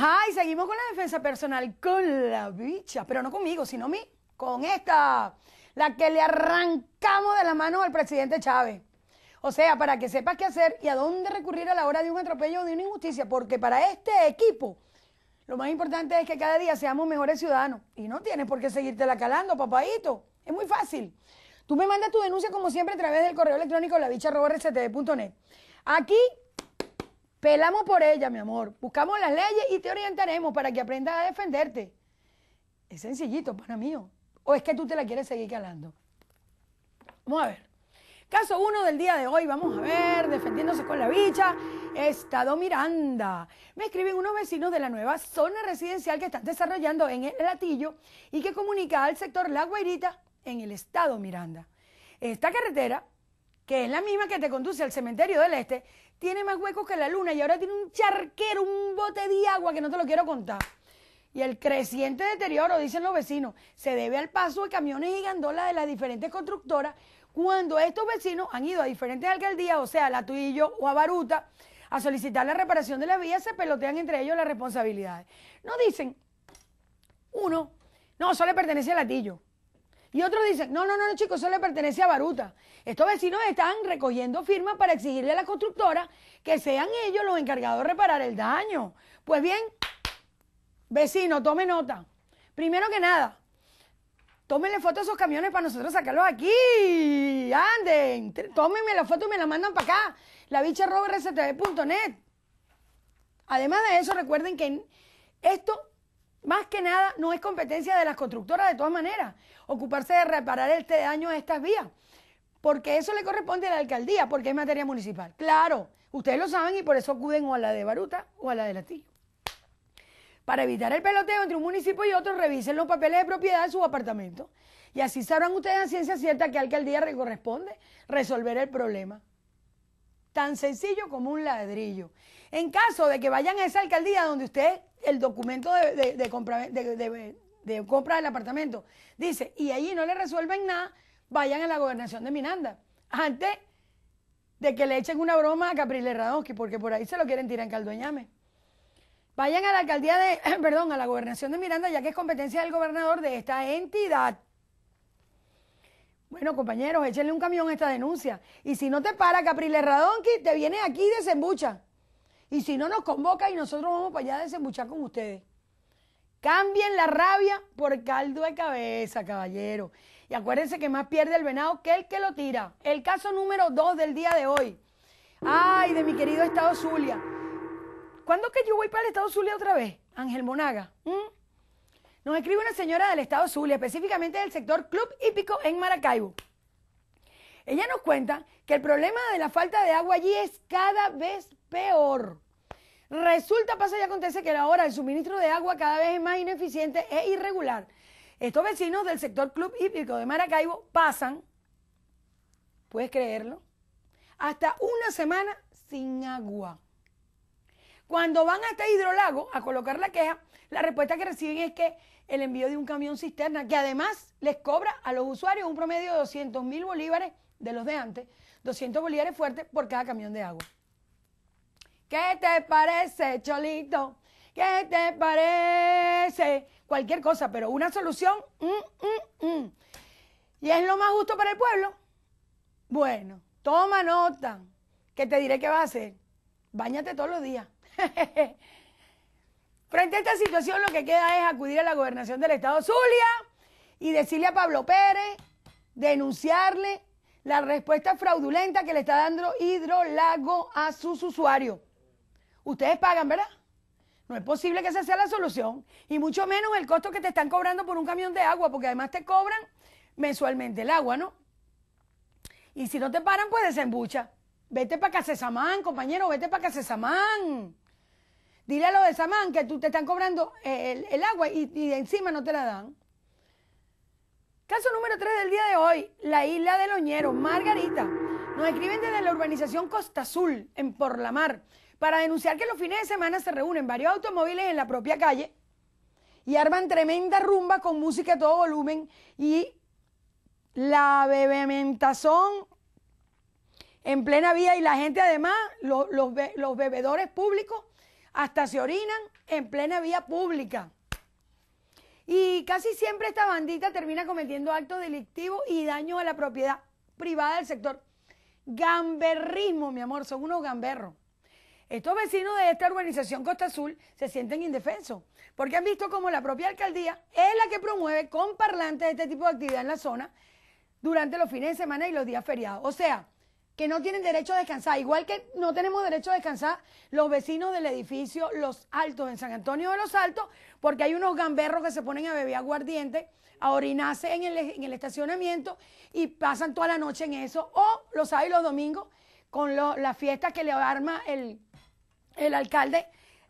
Ajá, y seguimos con la defensa personal, con la bicha, pero no conmigo, sino mí, con esta, la que le arrancamos de la mano al presidente Chávez. O sea, para que sepas qué hacer y a dónde recurrir a la hora de un atropello o de una injusticia, porque para este equipo lo más importante es que cada día seamos mejores ciudadanos y no tienes por qué seguirte la calando, papáito. Es muy fácil. Tú me mandas tu denuncia como siempre a través del correo electrónico labicha.rctv.net. Aquí Pelamos por ella, mi amor. Buscamos las leyes y te orientaremos para que aprendas a defenderte. Es sencillito, para mío. ¿O es que tú te la quieres seguir calando? Vamos a ver. Caso uno del día de hoy, vamos a ver, defendiéndose con la bicha, Estado Miranda. Me escriben unos vecinos de la nueva zona residencial que están desarrollando en el Latillo y que comunica al sector La Guairita en el Estado Miranda. Esta carretera, que es la misma que te conduce al cementerio del Este, tiene más huecos que la luna y ahora tiene un charquero, un bote de agua que no te lo quiero contar. Y el creciente deterioro, dicen los vecinos, se debe al paso de camiones y gandolas de las diferentes constructoras cuando estos vecinos han ido a diferentes alcaldías, o sea, a la o a Baruta, a solicitar la reparación de las vías se pelotean entre ellos las responsabilidades. No dicen, uno, no, solo le pertenece a Latillo. Y otros dicen, no, no, no, chicos, eso le pertenece a Baruta. Estos vecinos están recogiendo firmas para exigirle a la constructora que sean ellos los encargados de reparar el daño. Pues bien, vecino, tome nota. Primero que nada, tómenle foto a esos camiones para nosotros sacarlos aquí. Anden, tómenme la foto y me la mandan para acá. La bicha e Además de eso, recuerden que esto más que nada, no es competencia de las constructoras de todas maneras ocuparse de reparar este daño a estas vías, porque eso le corresponde a la alcaldía, porque es materia municipal. Claro, ustedes lo saben y por eso acuden o a la de Baruta o a la de Latillo. Para evitar el peloteo entre un municipio y otro, revisen los papeles de propiedad de su apartamento y así sabrán ustedes a ciencia cierta que alcaldía le corresponde resolver el problema tan sencillo como un ladrillo. En caso de que vayan a esa alcaldía donde usted el documento de, compra, de, compra del apartamento. Dice, y allí no le resuelven nada, vayan a la gobernación de Miranda. Antes de que le echen una broma a Capriles Radonsky, porque por ahí se lo quieren tirar en caldoñame. Vayan a la alcaldía de, perdón, a la gobernación de Miranda, ya que es competencia del gobernador de esta entidad. Bueno, compañeros, échenle un camión a esta denuncia. Y si no te para Capriles Radonqui te viene aquí y desembucha. Y si no nos convoca y nosotros vamos para allá a desembuchar con ustedes. Cambien la rabia por caldo de cabeza, caballero. Y acuérdense que más pierde el venado que el que lo tira. El caso número dos del día de hoy. Ay, de mi querido Estado Zulia. ¿Cuándo que yo voy para el Estado Zulia otra vez? Ángel Monaga. ¿Mm? Nos escribe una señora del Estado Zulia, específicamente del sector Club Hípico en Maracaibo. Ella nos cuenta que el problema de la falta de agua allí es cada vez peor. Resulta, pasa y acontece que ahora el suministro de agua cada vez es más ineficiente e irregular. Estos vecinos del sector Club Hípico de Maracaibo pasan, puedes creerlo, hasta una semana sin agua. Cuando van a este hidrolago a colocar la queja, la respuesta que reciben es que el envío de un camión cisterna, que además les cobra a los usuarios un promedio de 200 mil bolívares de los de antes, 200 bolívares fuertes por cada camión de agua. ¿Qué te parece, Cholito? ¿Qué te parece? Cualquier cosa, pero una solución. Mm, mm, mm. ¿Y es lo más justo para el pueblo? Bueno, toma nota, que te diré qué vas a hacer. Báñate todos los días. Frente a esta situación, lo que queda es acudir a la gobernación del Estado Zulia y decirle a Pablo Pérez, denunciarle la respuesta fraudulenta que le está dando Hidrolago a sus usuarios. Ustedes pagan, ¿verdad? No es posible que esa sea la solución. Y mucho menos el costo que te están cobrando por un camión de agua, porque además te cobran mensualmente el agua, ¿no? Y si no te paran, pues desembucha. Vete para Casesamán, compañero, vete para Casesamán. Dile a lo de Samán que tú te están cobrando eh, el, agua y, de encima no te la dan. Caso número 3 del día de hoy, la isla de Loñero, Margarita. Nos escriben desde la urbanización Costa Azul, en Por la Mar para denunciar que los fines de semana se reúnen varios automóviles en la propia calle y arman tremenda rumba con música a todo volumen y la bebimentación en plena vía y la gente además, los, bebedores públicos, hasta se orinan en plena vía pública. Y casi siempre esta bandita termina cometiendo actos delictivos y daño a la propiedad privada del sector. Gamberrismo, mi amor, son unos gamberros. Estos vecinos de esta urbanización Costa Azul se sienten indefensos porque han visto cómo la propia alcaldía es la que promueve con parlantes este tipo de actividad en la zona durante los fines de semana y los días feriados. O sea, que no tienen derecho a descansar, igual que no tenemos derecho a descansar los vecinos del edificio Los Altos en San Antonio de los Altos, porque hay unos gamberros que se ponen a beber aguardiente, a orinarse en el, estacionamiento y pasan toda la noche en eso, o los sábados y los domingos con las fiestas que le arma el el alcalde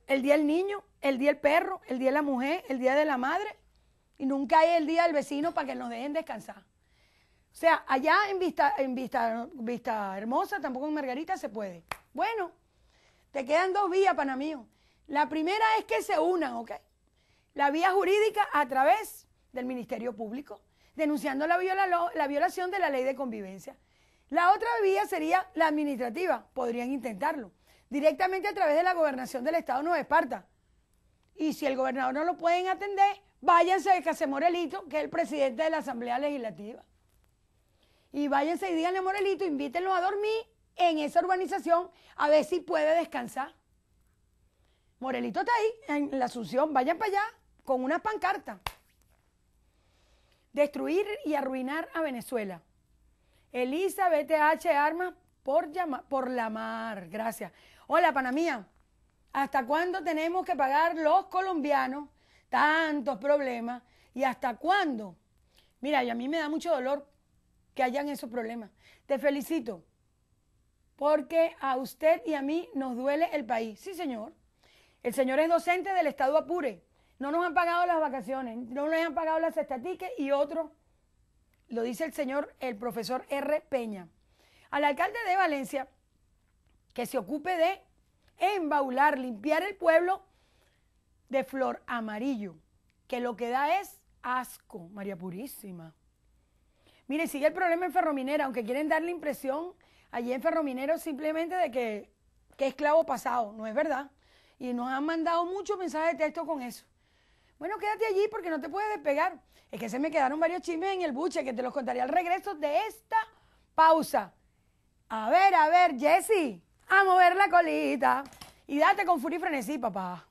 el día del niño, el día del perro, el día de la mujer, el día de la madre, y nunca hay el día del vecino para que nos dejen descansar. O sea, allá en Vista, en Hermosa, tampoco en Margarita se puede. Bueno, te quedan dos vías, pana mío. La primera es que se unan, ¿ok? La vía jurídica a través del Ministerio Público, denunciando la violación de la ley de convivencia. La otra vía sería la administrativa, podrían intentarlo directamente a través de la gobernación del Estado Nueva Esparta. Y si el gobernador no lo pueden atender, váyanse de Case Morelito, que es el presidente de la Asamblea Legislativa. Y váyanse y díganle a Morelito, invítenlo a dormir en esa urbanización a ver si puede descansar. Morelito está ahí, en la Asunción, vayan para allá con una pancarta. Destruir y arruinar a Venezuela. Elizabeth H. Armas por, por la mar. Gracias. Hola, Panamía, ¿hasta cuándo tenemos que pagar los colombianos tantos problemas? ¿Y hasta cuándo? Mira, y a mí me da mucho dolor que hayan esos problemas. Te felicito, porque a usted y a mí nos duele el país. Sí, señor. El señor es docente del Estado Apure. No nos han pagado las vacaciones, no nos han pagado las estatiques y otro, Lo dice el señor, el profesor R. Peña. Al alcalde de Valencia que se ocupe de embaular, limpiar el pueblo de flor amarillo, que lo que da es asco, María Purísima. Mire, sigue el problema en Ferrominera, aunque quieren dar la impresión allí en Ferrominero simplemente de que, es clavo pasado, no es verdad. Y nos han mandado muchos mensajes de texto con eso. Bueno, quédate allí porque no te puedes despegar. Es que se me quedaron varios chismes en el buche que te los contaré al regreso de esta pausa. A ver, a ver, Jesse a mover la colita y date con furia y frenesí, papá.